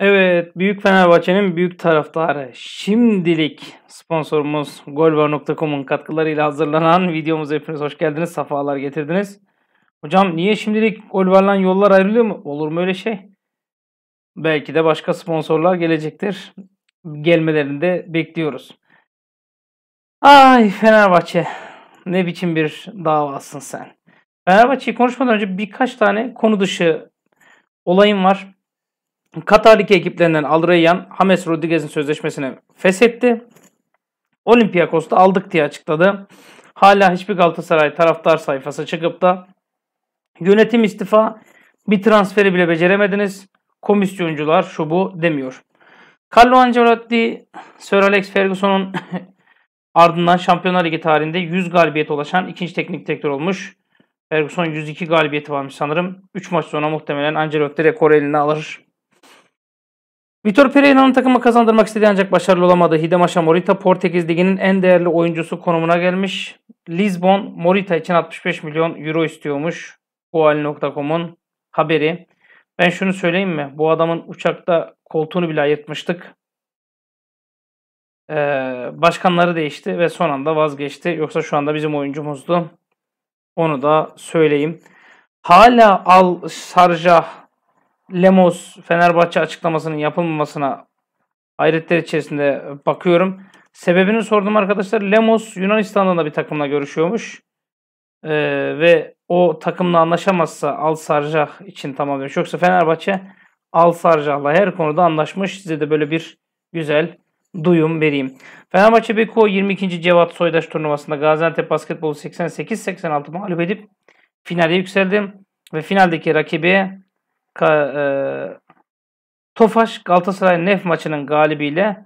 Evet, Büyük Fenerbahçe'nin büyük taraftarı. Şimdilik sponsorumuz golvar.com'un katkılarıyla hazırlanan videomuz hepiniz hoş geldiniz, safalar getirdiniz. Hocam niye şimdilik Golvar'la yollar ayrılıyor mu? Olur mu öyle şey? Belki de başka sponsorlar gelecektir. Gelmelerini de bekliyoruz. Ay Fenerbahçe ne biçim bir davasın sen. Fenerbahçe'yi konuşmadan önce birkaç tane konu dışı olayım var. Katar Ligi ekiplerinden Alrayan, James Rodriguez'in sözleşmesini feshetti. Olympiakos'ta aldık diye açıkladı. Hala hiçbir Galatasaray taraftar sayfası çıkıp da yönetim istifa, bir transferi bile beceremediniz. Komisyoncular şu bu demiyor. Carlo Ancelotti, Sir Alex Ferguson'un ardından Şampiyonlar Ligi tarihinde 100 galibiyet ulaşan ikinci teknik direktör olmuş. Ferguson 102 galibiyeti varmış sanırım. 3 maç sonra muhtemelen Ancelotti rekor eline alır Vitor Pereira'nın takımı kazandırmak istediği ancak başarılı olamadı. Hidemaşa Morita Portekiz Ligi'nin en değerli oyuncusu konumuna gelmiş. Lisbon Morita için 65 milyon euro istiyormuş. Goal.com'un haberi. Ben şunu söyleyeyim mi? Bu adamın uçakta koltuğunu bile ayırtmıştık. Ee, başkanları değişti ve son anda vazgeçti. Yoksa şu anda bizim oyuncumuzdu. Onu da söyleyeyim. Hala Al Sarjah Lemos Fenerbahçe açıklamasının yapılmamasına hayretler içerisinde bakıyorum. Sebebini sordum arkadaşlar. Lemos Yunanistan'da bir takımla görüşüyormuş. Ee, ve o takımla anlaşamazsa Al Sarcah için tamam demiş. Yoksa Fenerbahçe Al Sarcah'la her konuda anlaşmış. Size de böyle bir güzel duyum vereyim. Fenerbahçe Beko 22. Cevat Soydaş turnuvasında Gaziantep Basketbolu 88-86 mağlup edip finale yükseldi. Ve finaldeki rakibi Ka, e, Tofaş Galatasaray Nef maçının galibiyle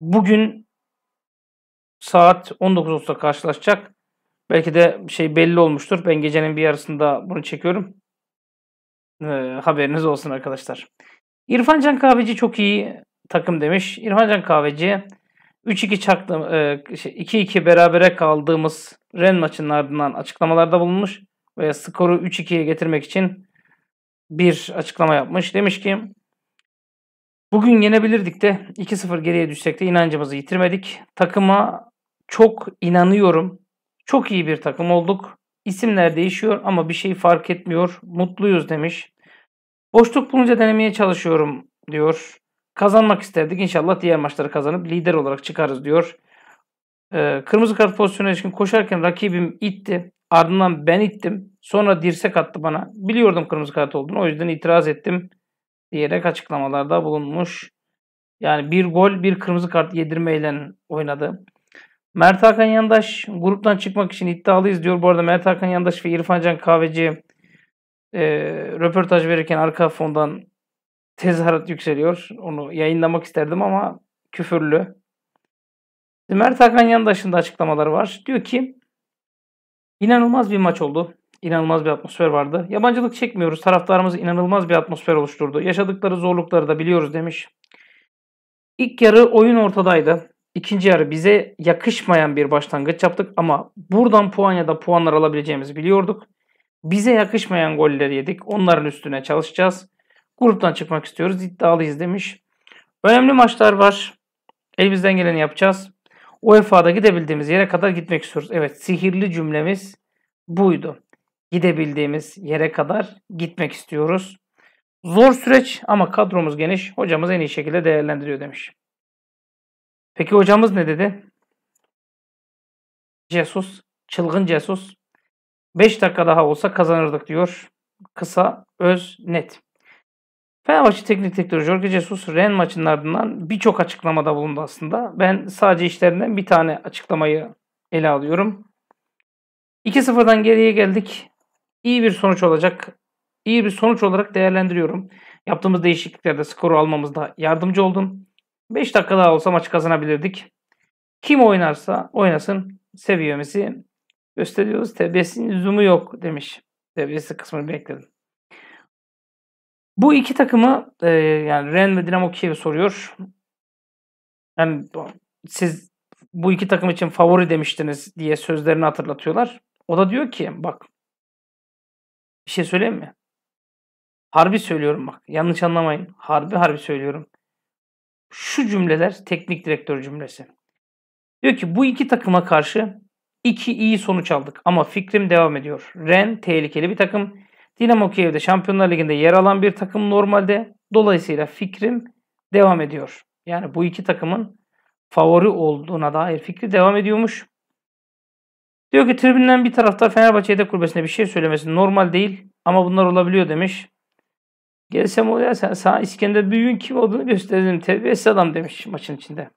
bugün saat 19.30'da karşılaşacak. Belki de şey belli olmuştur. Ben gecenin bir yarısında bunu çekiyorum. E, haberiniz olsun arkadaşlar. İrfan Can Kahveci çok iyi takım demiş. İrfan Can Kahveci 3-2 çaktı, 2-2 e, şey, berabere kaldığımız Ren maçının ardından açıklamalarda bulunmuş ve skoru 3-2'ye getirmek için bir açıklama yapmış. Demiş ki Bugün yenebilirdik de 2-0 geriye düşsek de inancımızı yitirmedik. Takıma çok inanıyorum. Çok iyi bir takım olduk. İsimler değişiyor ama bir şey fark etmiyor. Mutluyuz demiş. Boşluk bulunca denemeye çalışıyorum diyor. Kazanmak isterdik. İnşallah diğer maçları kazanıp lider olarak çıkarız diyor. Ee, kırmızı kart pozisyonu için koşarken rakibim itti. Ardından ben ittim. Sonra dirsek attı bana. Biliyordum kırmızı kart olduğunu o yüzden itiraz ettim diyerek açıklamalarda bulunmuş. Yani bir gol bir kırmızı kart yedirmeyle oynadı. Mert Hakan Yandaş gruptan çıkmak için iddialıyız diyor. Bu arada Mert Hakan Yandaş ve İrfan Can Kahveci e, röportaj verirken arka fondan tezahürat yükseliyor. Onu yayınlamak isterdim ama küfürlü. Mert Hakan Yandaş'ın da açıklamaları var. Diyor ki inanılmaz bir maç oldu inanılmaz bir atmosfer vardı. Yabancılık çekmiyoruz. Taraftarımız inanılmaz bir atmosfer oluşturdu. Yaşadıkları zorlukları da biliyoruz demiş. İlk yarı oyun ortadaydı. İkinci yarı bize yakışmayan bir başlangıç yaptık ama buradan puan ya da puanlar alabileceğimizi biliyorduk. Bize yakışmayan golleri yedik. Onların üstüne çalışacağız. Gruptan çıkmak istiyoruz. İddialıyız demiş. Önemli maçlar var. Elimizden geleni yapacağız. UEFA'da gidebildiğimiz yere kadar gitmek istiyoruz. Evet sihirli cümlemiz buydu gidebildiğimiz yere kadar gitmek istiyoruz. Zor süreç ama kadromuz geniş. Hocamız en iyi şekilde değerlendiriyor demiş. Peki hocamız ne dedi? Jesus, çılgın Jesus. 5 dakika daha olsa kazanırdık diyor. Kısa, öz, net. Fenerbahçe teknik direktörü Jorge Jesus Ren maçının ardından birçok açıklamada bulundu aslında. Ben sadece işlerinden bir tane açıklamayı ele alıyorum. 2-0'dan geriye geldik iyi bir sonuç olacak. İyi bir sonuç olarak değerlendiriyorum. Yaptığımız değişikliklerde skoru almamızda yardımcı oldun. 5 dakika daha olsa maçı kazanabilirdik. Kim oynarsa oynasın seviyemizi gösteriyoruz. TBS'in lüzumu yok demiş. TBS kısmını bekledim. Bu iki takımı e, yani Ren ve Dinamo Kiev soruyor. Yani siz bu iki takım için favori demiştiniz diye sözlerini hatırlatıyorlar. O da diyor ki bak bir şey söyleyeyim mi? Harbi söylüyorum bak. Yanlış anlamayın. Harbi harbi söylüyorum. Şu cümleler teknik direktör cümlesi. Diyor ki bu iki takıma karşı iki iyi sonuç aldık ama fikrim devam ediyor. Ren tehlikeli bir takım. Dinamo Kiev'de Şampiyonlar Ligi'nde yer alan bir takım normalde. Dolayısıyla fikrim devam ediyor. Yani bu iki takımın favori olduğuna dair fikri devam ediyormuş. Diyor ki tribünden bir tarafta Fenerbahçe yedek kulübesine bir şey söylemesi normal değil ama bunlar olabiliyor demiş. Gelsem oraya sen sana İskender Büyük'ün kim olduğunu gösterdim. Terbiyesiz adam demiş maçın içinde.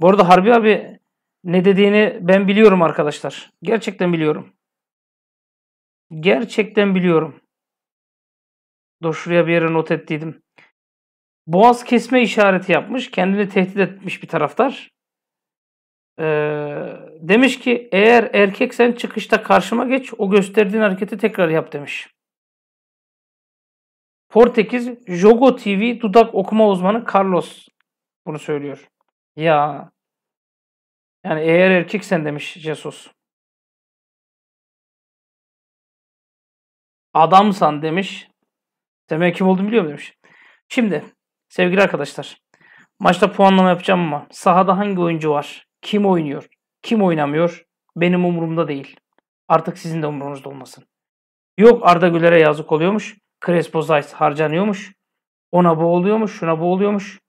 Bu arada Harbi abi ne dediğini ben biliyorum arkadaşlar. Gerçekten biliyorum. Gerçekten biliyorum. Dur şuraya bir yere not ettiydim. Boğaz kesme işareti yapmış. Kendini tehdit etmiş bir taraftar. Ee, demiş ki eğer erkeksen çıkışta karşıma geç o gösterdiğin hareketi tekrar yap demiş. Portekiz Jogo TV dudak okuma uzmanı Carlos bunu söylüyor. Ya yani eğer erkeksen demiş Jesus. Adamsan demiş. Demek kim olduğunu biliyor demiş. Şimdi sevgili arkadaşlar maçta puanlama yapacağım ama sahada hangi oyuncu var? Kim oynuyor? Kim oynamıyor? Benim umurumda değil. Artık sizin de umurunuzda olmasın. Yok Arda Güler'e yazık oluyormuş. Crespo Zeiss harcanıyormuş. Ona bu oluyormuş, şuna bu oluyormuş.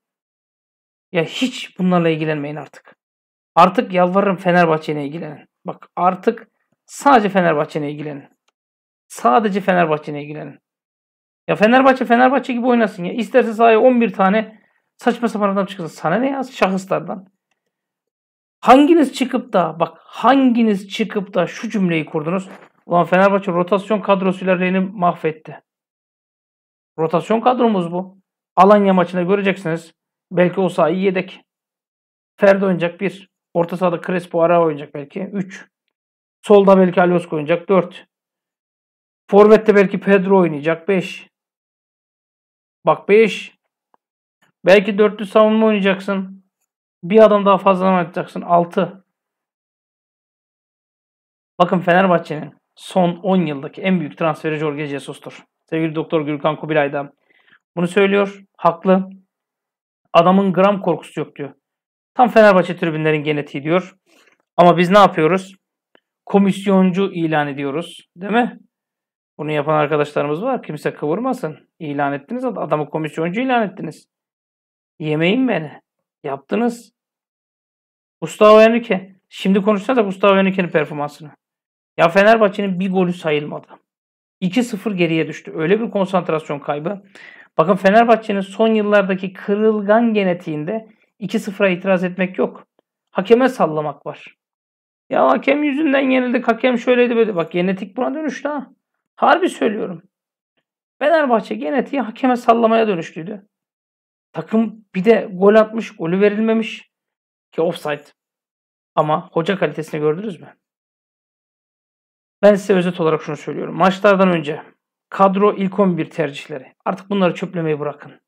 Ya hiç bunlarla ilgilenmeyin artık. Artık yalvarırım Fenerbahçe'ne ilgilenin. Bak artık sadece Fenerbahçe'ne ilgilenin. Sadece Fenerbahçe'ne ilgilenin. Ya Fenerbahçe Fenerbahçe gibi oynasın ya. İsterse sahaya 11 tane saçma sapan adam çıksın. Sana ne ya şahıslardan? Hanginiz çıkıp da bak hanginiz çıkıp da şu cümleyi kurdunuz? Ulan Fenerbahçe rotasyon kadrosuyla Ren'i mahvetti. Rotasyon kadromuz bu. Alanya maçına göreceksiniz. Belki o sahayı yedek. Ferdi oynayacak 1. Orta sahada Crespo Ara oynayacak belki 3. Solda belki Aliosk oynayacak 4. Forvet'te belki Pedro oynayacak 5. Bak 5. Belki dörtlü savunma oynayacaksın. Bir adam daha fazla mı atacaksın. 6. Bakın Fenerbahçe'nin son 10 yıldaki en büyük transferi Jorge Jesus'tur. Sevgili Doktor Gürkan Kubilay da bunu söylüyor. Haklı. Adamın gram korkusu yok diyor. Tam Fenerbahçe tribünlerin genetiği diyor. Ama biz ne yapıyoruz? Komisyoncu ilan ediyoruz. Değil mi? Bunu yapan arkadaşlarımız var. Kimse kıvırmasın. İlan ettiniz adamı komisyoncu ilan ettiniz. Yemeyin beni. Yaptınız. Gustavo Henrique. Şimdi konuşsanız Gustavo Henrique'nin performansını. Ya Fenerbahçe'nin bir golü sayılmadı. 2-0 geriye düştü. Öyle bir konsantrasyon kaybı. Bakın Fenerbahçe'nin son yıllardaki kırılgan genetiğinde 2-0'a itiraz etmek yok. Hakeme sallamak var. Ya hakem yüzünden yenildik. Hakem şöyleydi böyle. Bak genetik buna dönüştü ha. Harbi söylüyorum. Fenerbahçe genetiği hakeme sallamaya dönüştüydü. Takım bir de gol atmış, golü verilmemiş ki offside. Ama hoca kalitesini gördünüz mü? Ben size özet olarak şunu söylüyorum. Maçlardan önce kadro ilk 11 tercihleri. Artık bunları çöplemeyi bırakın.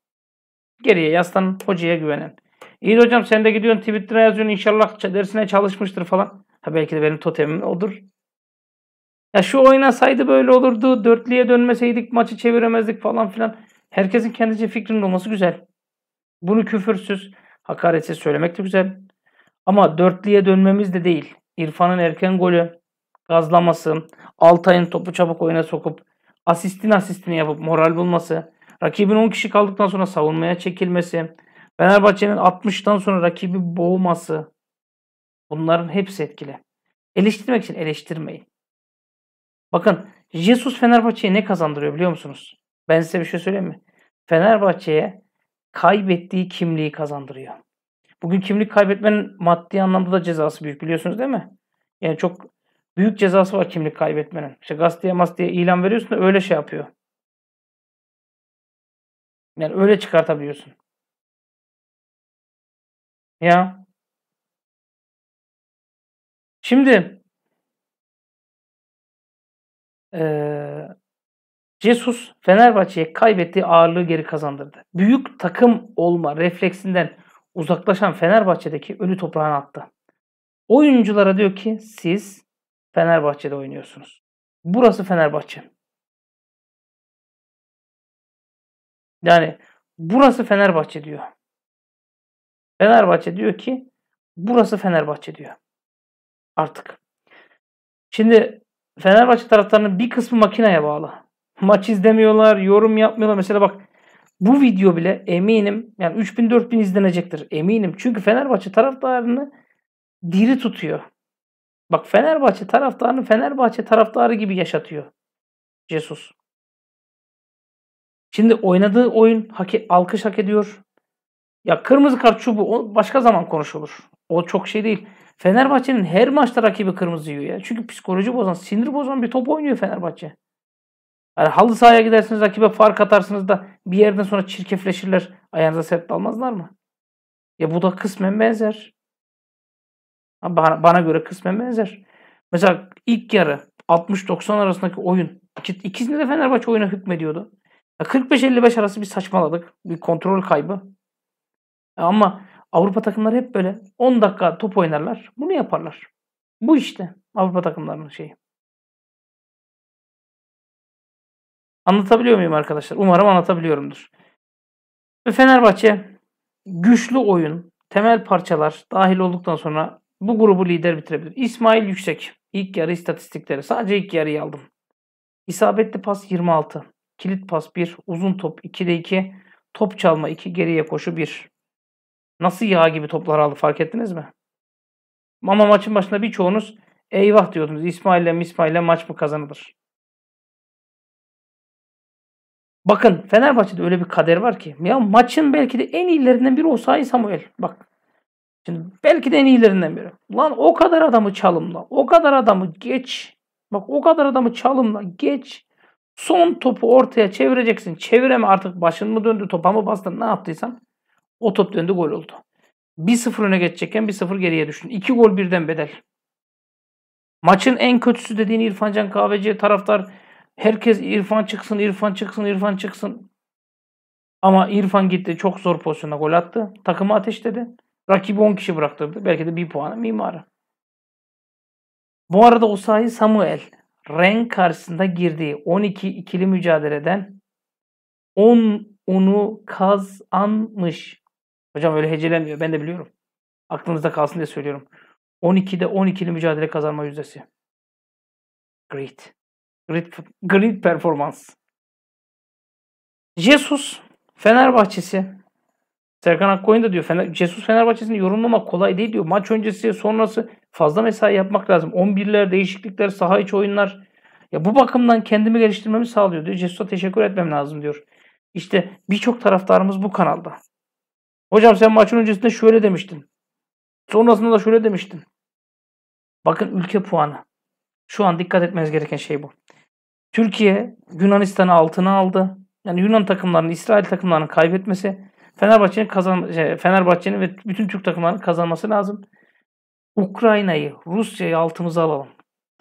Geriye yaslanın, hocaya güvenin. İyi hocam sen de gidiyorsun Twitter'a yazıyorsun inşallah dersine çalışmıştır falan. Ha belki de benim totemim odur. Ya şu oynasaydı böyle olurdu. Dörtlüye dönmeseydik maçı çeviremezdik falan filan. Herkesin kendince fikrinin olması güzel. Bunu küfürsüz, hakaretsiz söylemek de güzel. Ama dörtlüye dönmemiz de değil. İrfan'ın erken golü, gazlaması, Altay'ın topu çabuk oyuna sokup asistin asistini yapıp moral bulması, rakibin 10 kişi kaldıktan sonra savunmaya çekilmesi, Fenerbahçe'nin 60'tan sonra rakibi boğması bunların hepsi etkili. Eleştirmek için eleştirmeyin. Bakın Jesus Fenerbahçe'ye ne kazandırıyor biliyor musunuz? Ben size bir şey söyleyeyim mi? Fenerbahçe'ye kaybettiği kimliği kazandırıyor. Bugün kimlik kaybetmenin maddi anlamda da cezası büyük biliyorsunuz değil mi? Yani çok büyük cezası var kimlik kaybetmenin. İşte gazeteye diye ilan veriyorsun da öyle şey yapıyor. Yani öyle çıkartabiliyorsun. Ya. Şimdi ee, Jesus Fenerbahçe'ye kaybettiği ağırlığı geri kazandırdı. Büyük takım olma refleksinden uzaklaşan Fenerbahçe'deki ölü toprağına attı. Oyunculara diyor ki siz Fenerbahçe'de oynuyorsunuz. Burası Fenerbahçe. Yani burası Fenerbahçe diyor. Fenerbahçe diyor ki burası Fenerbahçe diyor. Artık. Şimdi Fenerbahçe taraftarının bir kısmı makineye bağlı maç izlemiyorlar, yorum yapmıyorlar. Mesela bak bu video bile eminim yani 3000-4000 izlenecektir eminim. Çünkü Fenerbahçe taraftarını diri tutuyor. Bak Fenerbahçe taraftarını Fenerbahçe taraftarı gibi yaşatıyor. Jesus. Şimdi oynadığı oyun hak, alkış hak ediyor. Ya kırmızı kart çubuğu o başka zaman konuşulur. O çok şey değil. Fenerbahçe'nin her maçta rakibi kırmızı yiyor ya. Çünkü psikoloji bozan, sinir bozan bir top oynuyor Fenerbahçe. Yani halı sahaya gidersiniz rakibe fark atarsınız da bir yerden sonra çirkefleşirler. Ayağınıza sepet almazlar mı? Ya bu da kısmen benzer. Bana, bana göre kısmen benzer. Mesela ilk yarı 60-90 arasındaki oyun. ikisinde de Fenerbahçe oyuna hükmediyordu. 45-55 arası bir saçmaladık. Bir kontrol kaybı. Ama Avrupa takımları hep böyle 10 dakika top oynarlar. Bunu yaparlar. Bu işte Avrupa takımlarının şeyi. Anlatabiliyor muyum arkadaşlar? Umarım anlatabiliyorumdur. Ve Fenerbahçe güçlü oyun, temel parçalar dahil olduktan sonra bu grubu lider bitirebilir. İsmail Yüksek. ilk yarı istatistikleri. Sadece ilk yarıyı aldım. İsabetli pas 26. Kilit pas 1. Uzun top 2'de 2. Top çalma 2. Geriye koşu 1. Nasıl yağ gibi toplar aldı fark ettiniz mi? Ama maçın başında birçoğunuz eyvah diyordunuz. İsmail'le İsmail'le maç mı kazanılır? Bakın Fenerbahçe'de öyle bir kader var ki. Ya maçın belki de en iyilerinden biri o Osayi Samuel. Bak. Şimdi belki de en iyilerinden biri. Lan o kadar adamı çalımla. O kadar adamı geç. Bak o kadar adamı çalımla geç. Son topu ortaya çevireceksin. Çevireme artık başın mı döndü topa mı bastın ne yaptıysan. O top döndü gol oldu. 1-0 öne geçecekken 1-0 geriye düşün. 2 gol birden bedel. Maçın en kötüsü dediğin İrfan Can Kahveci taraftar Herkes İrfan çıksın, İrfan çıksın, İrfan çıksın. Ama İrfan gitti çok zor pozisyona gol attı. Takımı ateşledi. Rakibi 10 kişi bıraktı. Belki de bir puanı mimarı. Bu arada o Osayi Samuel Ren karşısında girdiği 12 ikili mücadeleden 10 onu kazanmış. Hocam öyle hecelenmiyor. Ben de biliyorum. Aklınızda kalsın diye söylüyorum. 12'de 12'li mücadele kazanma yüzdesi. Great. Great grid performans. Jesus Fenerbahçesi. Serkan Akkoyun da diyor Fener, Jesus Fenerbahçesi'ni yorumlamak kolay değil diyor. Maç öncesi sonrası fazla mesai yapmak lazım. 11'ler, değişiklikler, saha içi oyunlar. Ya bu bakımdan kendimi geliştirmemi sağlıyor diyor. Jesus'a teşekkür etmem lazım diyor. İşte birçok taraftarımız bu kanalda. Hocam sen maçın öncesinde şöyle demiştin. Sonrasında da şöyle demiştin. Bakın ülke puanı. Şu an dikkat etmeniz gereken şey bu. Türkiye Yunanistan'ı altına aldı. Yani Yunan takımlarının, İsrail takımlarının kaybetmesi Fenerbahçe'nin kazan şey, Fenerbahçe'nin ve bütün Türk takımlarının kazanması lazım. Ukrayna'yı, Rusya'yı altımıza alalım.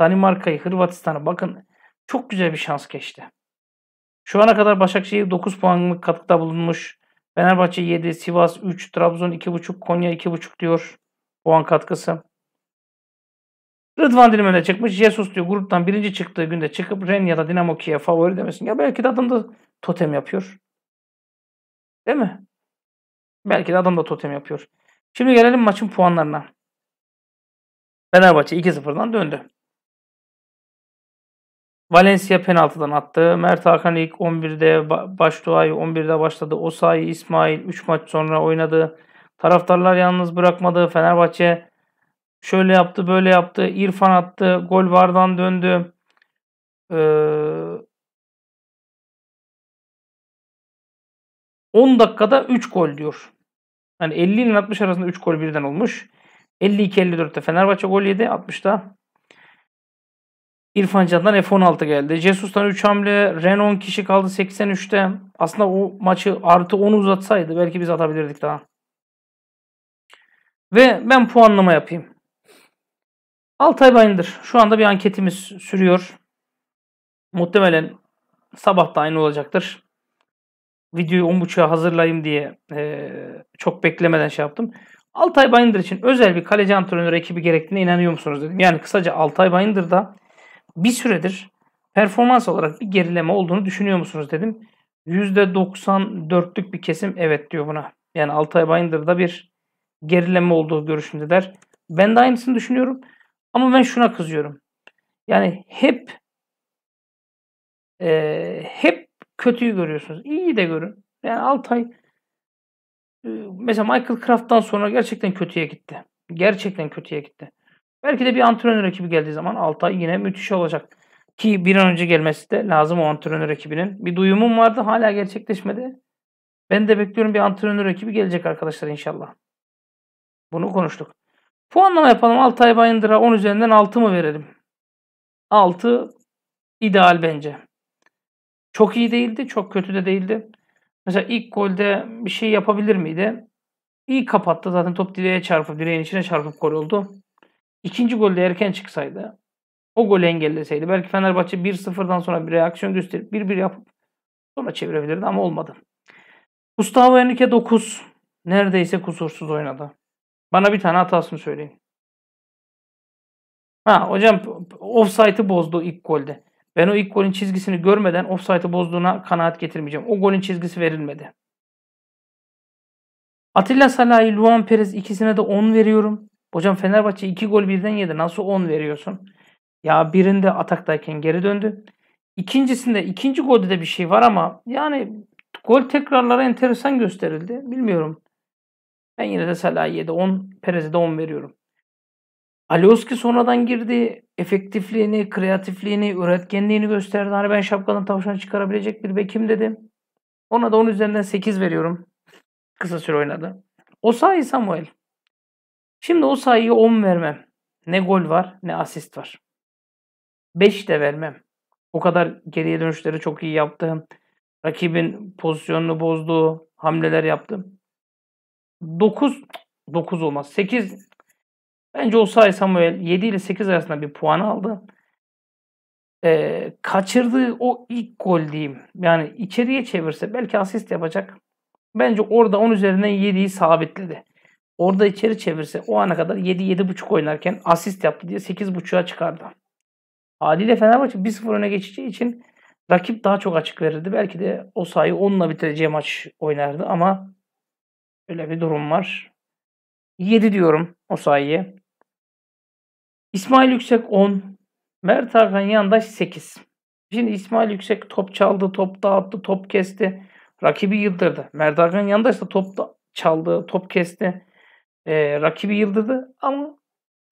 Danimarka'yı, Hırvatistan'ı bakın çok güzel bir şans geçti. Şu ana kadar Başakşehir 9 puanlık katkıda bulunmuş. Fenerbahçe 7, Sivas 3, Trabzon 2,5, Konya 2,5 diyor puan katkısı. Rıdvan Dilmen'e çıkmış. Jesus diyor gruptan birinci çıktığı günde çıkıp Ren ya da Dinamo Kiev favori demesin. Ya belki de adam da totem yapıyor. Değil mi? Belki de adam da totem yapıyor. Şimdi gelelim maçın puanlarına. Fenerbahçe 2-0'dan döndü. Valencia penaltıdan attı. Mert Hakan ilk 11'de Başdoğa'yı 11'de başladı. Osayi İsmail 3 maç sonra oynadı. Taraftarlar yalnız bırakmadı. Fenerbahçe şöyle yaptı böyle yaptı. İrfan attı. Gol vardan döndü. Ee, 10 dakikada 3 gol diyor. Yani 50 ile 60 arasında 3 gol birden olmuş. 52-54'te Fenerbahçe gol yedi. 60'ta İrfan Can'dan F16 geldi. Jesus'tan 3 hamle. Ren 10 kişi kaldı 83'te. Aslında o maçı artı 10 uzatsaydı belki biz atabilirdik daha. Ve ben puanlama yapayım. Altay Bayındır. Şu anda bir anketimiz sürüyor. Muhtemelen sabah da aynı olacaktır. Videoyu 10.30'a hazırlayayım diye e, çok beklemeden şey yaptım. Altay Bayındır için özel bir kaleci antrenör ekibi gerektiğine inanıyor musunuz dedim. Yani kısaca Altay Bayındır'da bir süredir performans olarak bir gerileme olduğunu düşünüyor musunuz dedim. %94'lük bir kesim evet diyor buna. Yani Altay Bayındır'da bir gerileme olduğu görüşündeler. Ben de aynısını düşünüyorum. Ama ben şuna kızıyorum. Yani hep e, hep kötüyü görüyorsunuz. İyiyi de görün. Yani Altay e, mesela Michael Kraft'tan sonra gerçekten kötüye gitti. Gerçekten kötüye gitti. Belki de bir antrenör ekibi geldiği zaman Altay yine müthiş olacak. Ki bir an önce gelmesi de lazım o antrenör ekibinin. Bir duyumum vardı hala gerçekleşmedi. Ben de bekliyorum bir antrenör ekibi gelecek arkadaşlar inşallah. Bunu konuştuk. Puanlama yapalım. Altay Bayındır'a 10 üzerinden 6 mı verelim? 6 ideal bence. Çok iyi değildi, çok kötü de değildi. Mesela ilk golde bir şey yapabilir miydi? İyi kapattı. Zaten top direğe çarpıp, direğin içine çarpıp gol oldu. İkinci golde erken çıksaydı, o golü engelleseydi belki Fenerbahçe 1-0'dan sonra bir reaksiyon gösterip 1-1 yapıp sonra çevirebilirdi ama olmadı. Gustavo Henrique 9 neredeyse kusursuz oynadı. Bana bir tane hatasını söyleyin. Ha hocam offside'ı bozdu ilk golde. Ben o ilk golün çizgisini görmeden offside'ı bozduğuna kanaat getirmeyeceğim. O golün çizgisi verilmedi. Atilla Salah'ı, Luan Perez ikisine de 10 veriyorum. Hocam Fenerbahçe 2 gol birden yedi. Nasıl 10 veriyorsun? Ya birinde ataktayken geri döndü. İkincisinde, ikinci golde de bir şey var ama yani gol tekrarları enteresan gösterildi. Bilmiyorum. Ben yine de Salah'e de 10, Perez'e de 10 veriyorum. Alioski sonradan girdi. Efektifliğini, kreatifliğini, üretkenliğini gösterdi. Hani ben şapkanın tavşan çıkarabilecek bir bekim dedim. Ona da 10 üzerinden 8 veriyorum. Kısa süre oynadı. Osayi Samuel. Şimdi Osayi'ye 10 vermem. Ne gol var ne asist var. 5 de vermem. O kadar geriye dönüşleri çok iyi yaptım. Rakibin pozisyonunu bozdu. Hamleler yaptım. 9 9 olmaz. 8 bence o Osay Samuel 7 ile 8 arasında bir puan aldı. Ee, kaçırdığı o ilk gol diyeyim. Yani içeriye çevirse belki asist yapacak. Bence orada 10 üzerinden 7'yi sabitledi. Orada içeri çevirse o ana kadar 7-7.5 oynarken asist yaptı diye 8.5'a çıkardı. Haliyle Fenerbahçe 1-0 öne geçeceği için rakip daha çok açık verirdi. Belki de o sayı onunla bitireceği maç oynardı ama Öyle bir durum var. 7 diyorum o sayıya. İsmail Yüksek 10. Mert Arfen Yandaş 8. Şimdi İsmail Yüksek top çaldı, top dağıttı, top kesti. Rakibi yıldırdı. Mert Arfen Yandaş da top da çaldı, top kesti. Ee, rakibi yıldırdı ama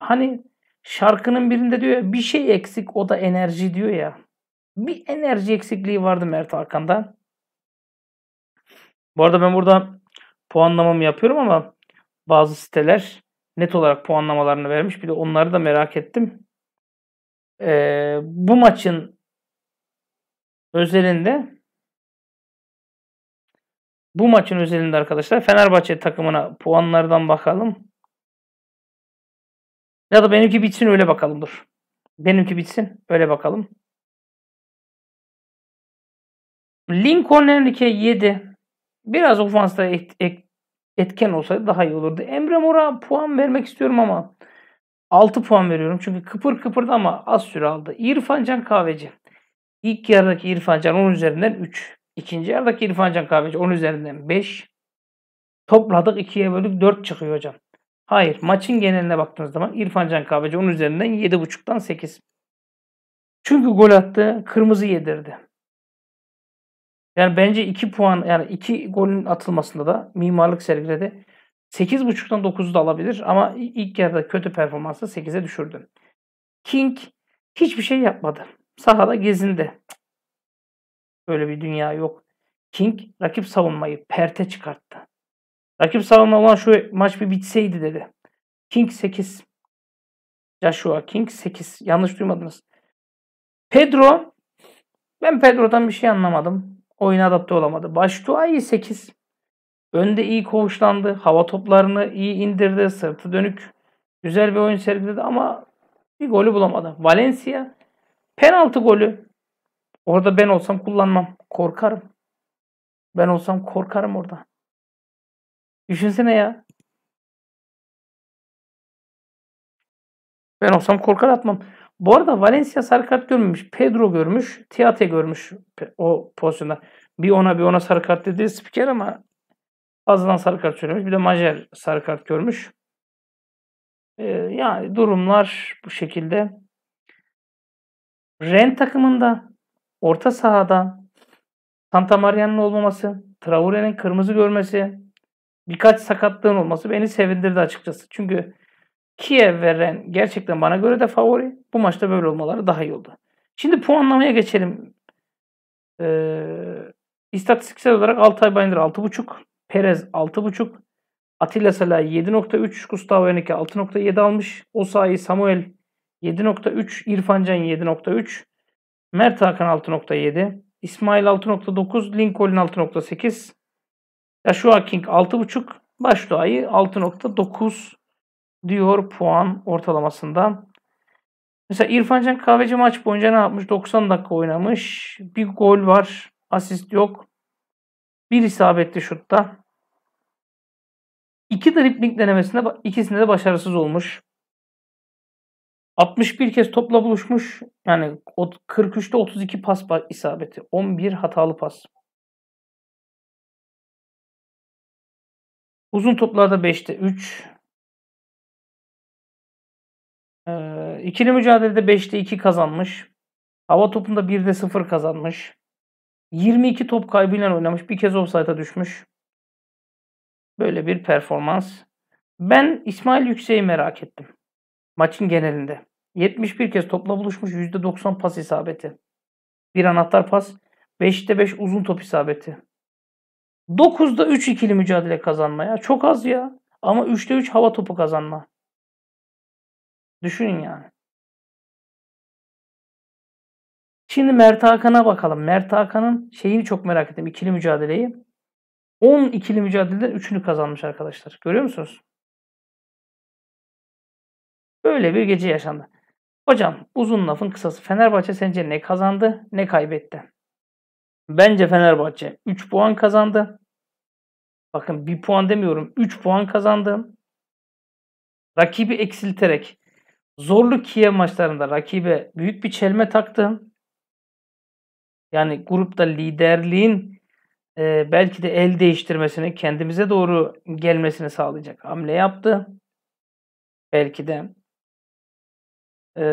hani şarkının birinde diyor ya bir şey eksik o da enerji diyor ya. Bir enerji eksikliği vardı Mert Hakan'da. Bu arada ben burada puanlamamı yapıyorum ama bazı siteler net olarak puanlamalarını vermiş. Bir de onları da merak ettim. Ee, bu maçın özelinde bu maçın özelinde arkadaşlar Fenerbahçe takımına puanlardan bakalım. Ya da benimki bitsin öyle bakalım dur. Benimki bitsin öyle bakalım. Lincoln Enrique 7 biraz ofansta et, et, etken olsaydı daha iyi olurdu. Emre Mor'a puan vermek istiyorum ama 6 puan veriyorum. Çünkü kıpır kıpırdı ama az süre aldı. İrfan Can Kahveci. İlk yarıdaki İrfan Can 10 üzerinden 3. İkinci yarıdaki İrfan Can Kahveci 10 üzerinden 5. Topladık 2'ye bölük 4 çıkıyor hocam. Hayır maçın geneline baktığınız zaman İrfan Can Kahveci 10 üzerinden 7.5'tan 8. Çünkü gol attı, kırmızı yedirdi. Yani bence 2 puan yani 2 golün atılmasında da mimarlık sergiledi. 8.5'tan 9'u da alabilir ama ilk yarıda kötü performansı 8'e düşürdü. King hiçbir şey yapmadı. Sahada gezindi. Böyle bir dünya yok. King rakip savunmayı perte çıkarttı. Rakip savunma olan şu maç bir bitseydi dedi. King 8. Joshua King 8. Yanlış duymadınız. Pedro ben Pedro'dan bir şey anlamadım oyuna adapte olamadı. Baştua iyi 8. Önde iyi koğuşlandı. Hava toplarını iyi indirdi. Sırtı dönük. Güzel bir oyun sergiledi ama bir golü bulamadı. Valencia penaltı golü. Orada ben olsam kullanmam. Korkarım. Ben olsam korkarım orada. Düşünsene ya. Ben olsam korkar atmam. Bu arada Valencia sarı kart görmemiş. Pedro görmüş. Tiate görmüş o pozisyonda. Bir ona bir ona sarı kart dedi spiker ama azından sarı kart söylemiş. Bir de Majer sarı kart görmüş. Ee, yani durumlar bu şekilde. Ren takımında orta sahada Santa Maria'nın olmaması, Traore'nin kırmızı görmesi, birkaç sakatlığın olması beni sevindirdi açıkçası. Çünkü Kiev ve Ren gerçekten bana göre de favori. Bu maçta böyle olmaları daha iyi oldu. Şimdi puanlamaya geçelim. Ee, istatistiksel olarak Altay Bayındır 6.5, Perez 6.5, Atilla Sala 7.3, Gustavo Henrique 6.7 almış. Osayi Samuel 7.3, İrfan Can 7.3, Mert Hakan 6.7, İsmail 6.9, Lincoln 6.8, Joshua King 6.5, Başdoğa'yı 6.9 diyor puan ortalamasından. Mesela İrfan Can Kahveci maç boyunca ne yapmış? 90 dakika oynamış. Bir gol var. Asist yok. Bir isabetli şutta. İki dripling denemesinde ikisinde de başarısız olmuş. 61 kez topla buluşmuş. Yani 43'te 32 pas isabeti. 11 hatalı pas. Uzun toplarda 5'te 3. Ee, mücadelede 5'te 2 kazanmış. Hava topunda 1'de 0 kazanmış. 22 top kaybıyla oynamış. Bir kez offside'a düşmüş. Böyle bir performans. Ben İsmail Yüksek'i merak ettim. Maçın genelinde. 71 kez topla buluşmuş. %90 pas isabeti. Bir anahtar pas. 5'te 5 uzun top isabeti. 9'da 3 ikili mücadele kazanma ya. Çok az ya. Ama 3'te 3 hava topu kazanma. Düşünün yani. Şimdi Mert Hakan'a bakalım. Mert Hakan'ın şeyini çok merak ettim. İkili mücadeleyi. 10 ikili mücadeleden 3'ünü kazanmış arkadaşlar. Görüyor musunuz? Böyle bir gece yaşandı. Hocam uzun lafın kısası Fenerbahçe sence ne kazandı ne kaybetti? Bence Fenerbahçe 3 puan kazandı. Bakın 1 puan demiyorum 3 puan kazandı. Rakibi eksilterek Zorlu Kiev maçlarında rakibe büyük bir çelme taktın. Yani grupta liderliğin e, belki de el değiştirmesini, kendimize doğru gelmesini sağlayacak hamle yaptı. Belki de. E,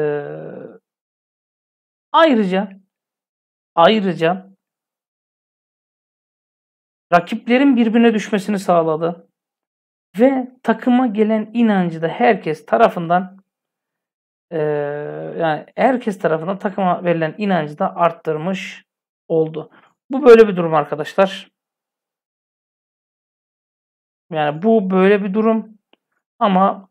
ayrıca ayrıca rakiplerin birbirine düşmesini sağladı. Ve takıma gelen inancı da herkes tarafından ee, yani herkes tarafından takıma verilen inancı da arttırmış oldu. Bu böyle bir durum arkadaşlar. Yani bu böyle bir durum ama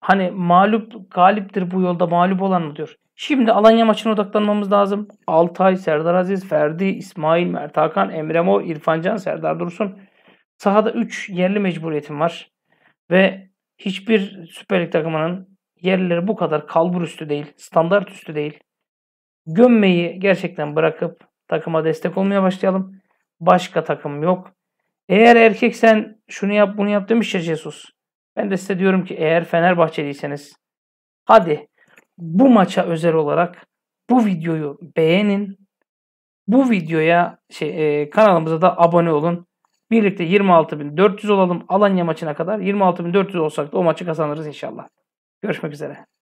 hani mağlup galiptir bu yolda mağlup olan mı diyor. Şimdi Alanya maçına odaklanmamız lazım. Altay, Serdar Aziz, Ferdi, İsmail, Mert Hakan, Emre Mor, İrfan Can, Serdar Dursun. Sahada 3 yerli mecburiyetim var. Ve hiçbir Süper Lig takımının yerleri bu kadar kalbur üstü değil, standart üstü değil. Gömmeyi gerçekten bırakıp takıma destek olmaya başlayalım. Başka takım yok. Eğer erkek sen şunu yap bunu yap demiş ya Jesus. Ben de size diyorum ki eğer Fenerbahçeliyseniz hadi bu maça özel olarak bu videoyu beğenin. Bu videoya şey, e, kanalımıza da abone olun. Birlikte 26.400 olalım. Alanya maçına kadar 26.400 olsak da o maçı kazanırız inşallah. Görüşmek üzere.